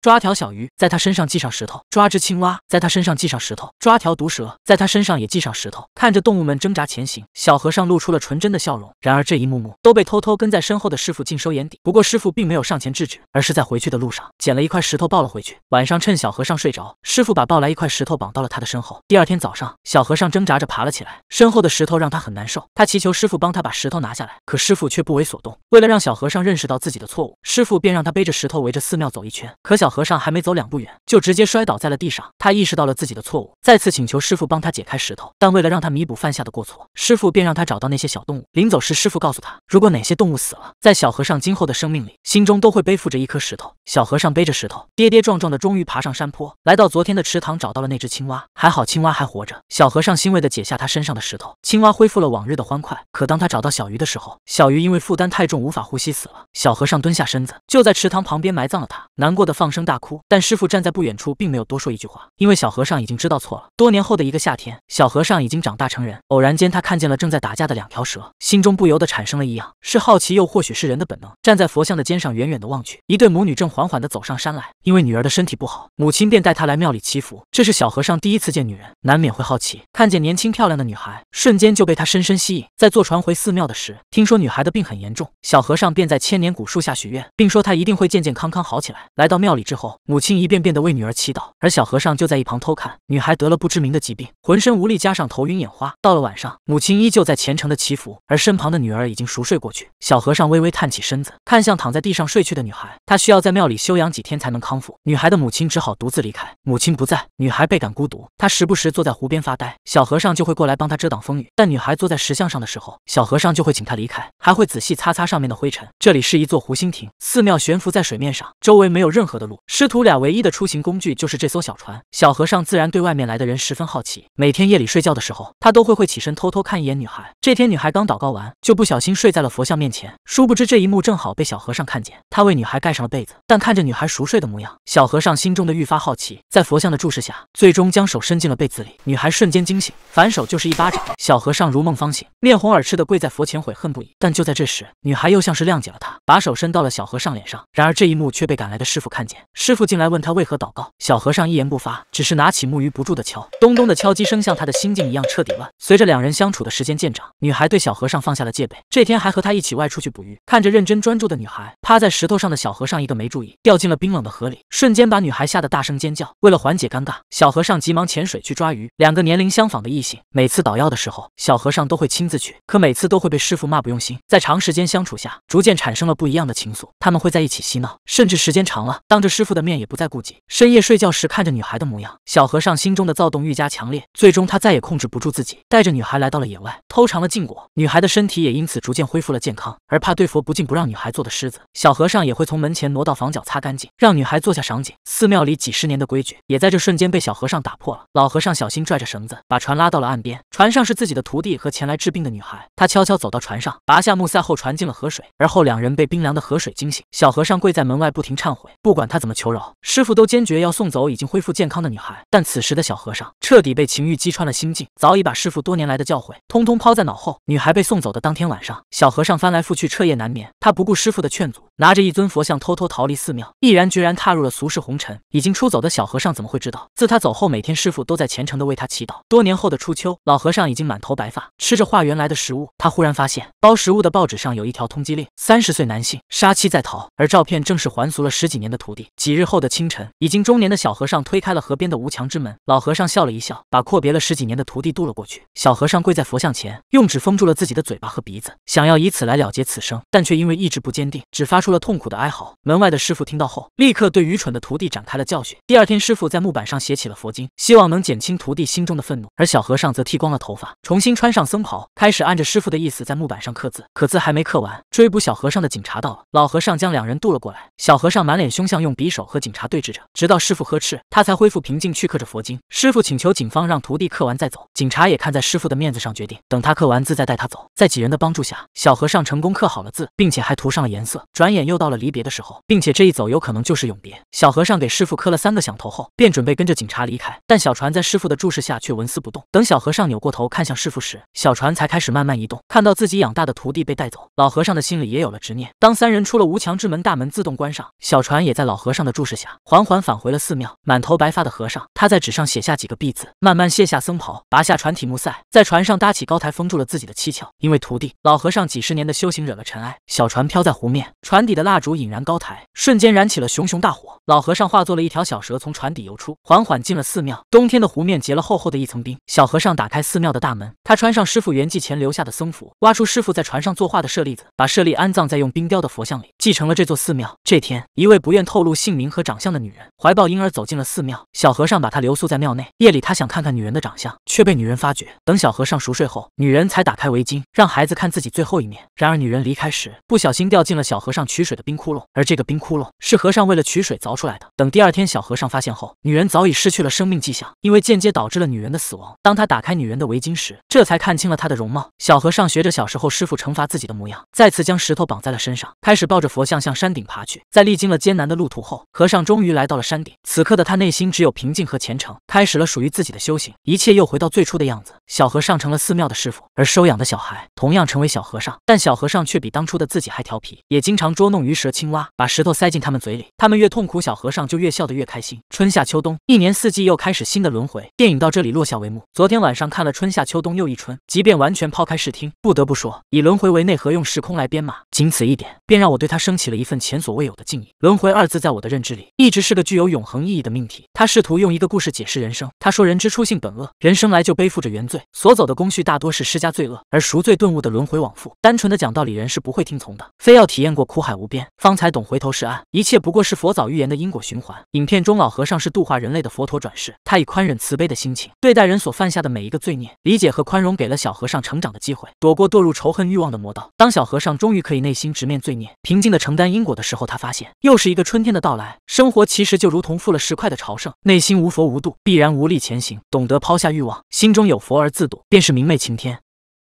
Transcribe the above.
抓条小鱼，在他身上系上石头；抓只青蛙，在他身上系上石头；抓条毒蛇，在他身上也系上石头。看着动物们挣扎前行，小和尚露出了纯真的笑容。然而这一幕幕都被偷偷跟在身后的师傅尽收眼底。不过师傅并没有上前制止，而是在回去的路上捡了一块石头抱了回去。晚上趁小和尚睡着，师傅把抱来一块石头绑到了他的身后。第二天早上，小和尚挣扎着爬了起来，身后的石头让他很难受。他祈求师傅帮他把石头拿下来，可师傅却不为所动。为了让小和尚认识到自己的错误，师傅便让他背着石头围着寺庙走一圈。可小小和尚还没走两步远，就直接摔倒在了地上。他意识到了自己的错误，再次请求师傅帮他解开石头。但为了让他弥补犯下的过错，师傅便让他找到那些小动物。临走时，师傅告诉他，如果哪些动物死了，在小和尚今后的生命里，心中都会背负着一颗石头。小和尚背着石头，跌跌撞撞的，终于爬上山坡，来到昨天的池塘，找到了那只青蛙。还好青蛙还活着。小和尚欣慰的解下他身上的石头，青蛙恢复了往日的欢快。可当他找到小鱼的时候，小鱼因为负担太重，无法呼吸死了。小和尚蹲下身子，就在池塘旁边埋葬了它，难过的放声。大哭，但师傅站在不远处，并没有多说一句话，因为小和尚已经知道错了。多年后的一个夏天，小和尚已经长大成人，偶然间他看见了正在打架的两条蛇，心中不由得产生了异样，是好奇，又或许是人的本能。站在佛像的肩上，远远的望去，一对母女正缓缓的走上山来。因为女儿的身体不好，母亲便带她来庙里祈福。这是小和尚第一次见女人，难免会好奇。看见年轻漂亮的女孩，瞬间就被她深深吸引。在坐船回寺庙的时，听说女孩的病很严重，小和尚便在千年古树下许愿，并说她一定会健健康康好起来。来到庙里。之后，母亲一遍遍地为女儿祈祷，而小和尚就在一旁偷看。女孩得了不知名的疾病，浑身无力，加上头晕眼花。到了晚上，母亲依旧在虔诚的祈福，而身旁的女儿已经熟睡过去。小和尚微微探起身子，看向躺在地上睡去的女孩。他需要在庙里休养几天才能康复。女孩的母亲只好独自离开。母亲不在，女孩倍感孤独。她时不时坐在湖边发呆，小和尚就会过来帮她遮挡风雨。但女孩坐在石像上的时候，小和尚就会请她离开，还会仔细擦擦上面的灰尘。这里是一座湖心亭，寺庙悬浮在水面上，周围没有任何的路。师徒俩唯一的出行工具就是这艘小船，小和尚自然对外面来的人十分好奇。每天夜里睡觉的时候，他都会会起身偷偷看一眼女孩。这天女孩刚祷告完，就不小心睡在了佛像面前。殊不知这一幕正好被小和尚看见，他为女孩盖上了被子。但看着女孩熟睡的模样，小和尚心中的愈发好奇。在佛像的注视下，最终将手伸进了被子里。女孩瞬间惊醒，反手就是一巴掌。小和尚如梦方醒，面红耳赤的跪在佛前悔恨不已。但就在这时，女孩又像是谅解了他，把手伸到了小和尚脸上。然而这一幕却被赶来的师傅看见。师傅进来问他为何祷告，小和尚一言不发，只是拿起木鱼不住的敲，咚咚的敲击声像他的心境一样彻底乱。随着两人相处的时间渐长，女孩对小和尚放下了戒备。这天还和他一起外出去捕鱼，看着认真专注的女孩，趴在石头上的小和尚一个没注意，掉进了冰冷的河里，瞬间把女孩吓得大声尖叫。为了缓解尴尬，小和尚急忙潜水去抓鱼。两个年龄相仿的异性，每次倒药的时候，小和尚都会亲自去，可每次都会被师傅骂不用心。在长时间相处下，逐渐产生了不一样的情愫。他们会在一起嬉闹，甚至时间长了，当着师傅。佛的面也不再顾及，深夜睡觉时看着女孩的模样，小和尚心中的躁动愈加强烈，最终他再也控制不住自己，带着女孩来到了野外，偷尝了禁果。女孩的身体也因此逐渐恢复了健康。而怕对佛不敬不让女孩做的狮子，小和尚也会从门前挪到房角擦干净，让女孩坐下赏景。寺庙里几十年的规矩也在这瞬间被小和尚打破了。老和尚小心拽着绳子，把船拉到了岸边，船上是自己的徒弟和前来治病的女孩。他悄悄走到船上，拔下木塞后，传进了河水。而后两人被冰凉的河水惊醒，小和尚跪在门外不停忏悔，不管他怎么。求饶，师傅都坚决要送走已经恢复健康的女孩。但此时的小和尚彻底被情欲击穿了心境，早已把师傅多年来的教诲通通抛在脑后。女孩被送走的当天晚上，小和尚翻来覆去，彻夜难眠。他不顾师傅的劝阻，拿着一尊佛像偷偷逃离寺庙，毅然决然踏入了俗世红尘。已经出走的小和尚怎么会知道，自他走后，每天师傅都在虔诚的为他祈祷？多年后的初秋，老和尚已经满头白发，吃着化缘来的食物。他忽然发现，包食物的报纸上有一条通缉令：三十岁男性杀妻在逃，而照片正是还俗了十几年的徒弟。几日后的清晨，已经中年的小和尚推开了河边的无墙之门。老和尚笑了一笑，把阔别了十几年的徒弟渡了过去。小和尚跪在佛像前，用纸封住了自己的嘴巴和鼻子，想要以此来了结此生，但却因为意志不坚定，只发出了痛苦的哀嚎。门外的师傅听到后，立刻对愚蠢的徒弟展开了教训。第二天，师傅在木板上写起了佛经，希望能减轻徒弟心中的愤怒。而小和尚则剃光了头发，重新穿上僧袍，开始按着师傅的意思在木板上刻字。可字还没刻完，追捕小和尚的警察到了。老和尚将两人渡了过来。小和尚满脸凶相，用鼻。手和警察对峙着，直到师傅呵斥他才恢复平静，去刻着佛经。师傅请求警方让徒弟刻完再走，警察也看在师傅的面子上，决定等他刻完字再带他走。在几人的帮助下，小和尚成功刻好了字，并且还涂上了颜色。转眼又到了离别的时候，并且这一走有可能就是永别。小和尚给师傅磕了三个响头后，便准备跟着警察离开。但小船在师傅的注视下却纹丝不动。等小和尚扭过头看向师傅时，小船才开始慢慢移动。看到自己养大的徒弟被带走，老和尚的心里也有了执念。当三人出了无墙之门，大门自动关上，小船也在老和尚。上的注视下，缓缓返回了寺庙。满头白发的和尚，他在纸上写下几个“闭”字，慢慢卸下僧袍，拔下船体木塞，在船上搭起高台，封住了自己的七窍。因为徒弟老和尚几十年的修行惹了尘埃，小船飘在湖面，船底的蜡烛引燃高台，瞬间燃起了熊熊大火。老和尚化作了一条小蛇，从船底游出，缓缓进了寺庙。冬天的湖面结了厚厚的一层冰，小和尚打开寺庙的大门，他穿上师傅圆寂前留下的僧服，挖出师傅在船上作画的舍利子，把舍利安葬在用冰雕的佛像里，继承了这座寺庙。这天，一位不愿透露姓。姓名和长相的女人怀抱婴儿走进了寺庙，小和尚把她留宿在庙内。夜里，他想看看女人的长相，却被女人发觉。等小和尚熟睡后，女人才打开围巾，让孩子看自己最后一面。然而，女人离开时不小心掉进了小和尚取水的冰窟窿，而这个冰窟窿是和尚为了取水凿出来的。等第二天小和尚发现后，女人早已失去了生命迹象，因为间接导致了女人的死亡。当他打开女人的围巾时，这才看清了她的容貌。小和尚学着小时候师傅惩罚自己的模样，再次将石头绑在了身上，开始抱着佛像向山顶爬去。在历经了艰难的路途后，和尚终于来到了山顶，此刻的他内心只有平静和虔诚，开始了属于自己的修行。一切又回到最初的样子，小和尚成了寺庙的师傅，而收养的小孩同样成为小和尚。但小和尚却比当初的自己还调皮，也经常捉弄鱼、蛇、青蛙，把石头塞进他们嘴里。他们越痛苦，小和尚就越笑得越开心。春夏秋冬，一年四季又开始新的轮回。电影到这里落下帷幕。昨天晚上看了《春夏秋冬又一春》，即便完全抛开视听，不得不说，以轮回为内核，用时空来编码，仅此一点，便让我对他升起了一份前所未有的敬意。轮回二字在我的。认知里一直是个具有永恒意义的命题。他试图用一个故事解释人生。他说：“人之初性本恶，人生来就背负着原罪，所走的工序大多是施加罪恶，而赎罪顿悟的轮回往复。单纯的讲道理，人是不会听从的，非要体验过苦海无边，方才懂回头是岸。一切不过是佛早预言的因果循环。”影片中老和尚是度化人类的佛陀转世，他以宽忍慈悲的心情对待人所犯下的每一个罪孽，理解和宽容给了小和尚成长的机会，躲过堕入仇恨欲望的魔道。当小和尚终于可以内心直面罪孽，平静的承担因果的时候，他发现又是一个春天的到来。来，生活其实就如同负了石块的朝圣，内心无佛无度，必然无力前行。懂得抛下欲望，心中有佛而自度，便是明媚晴天。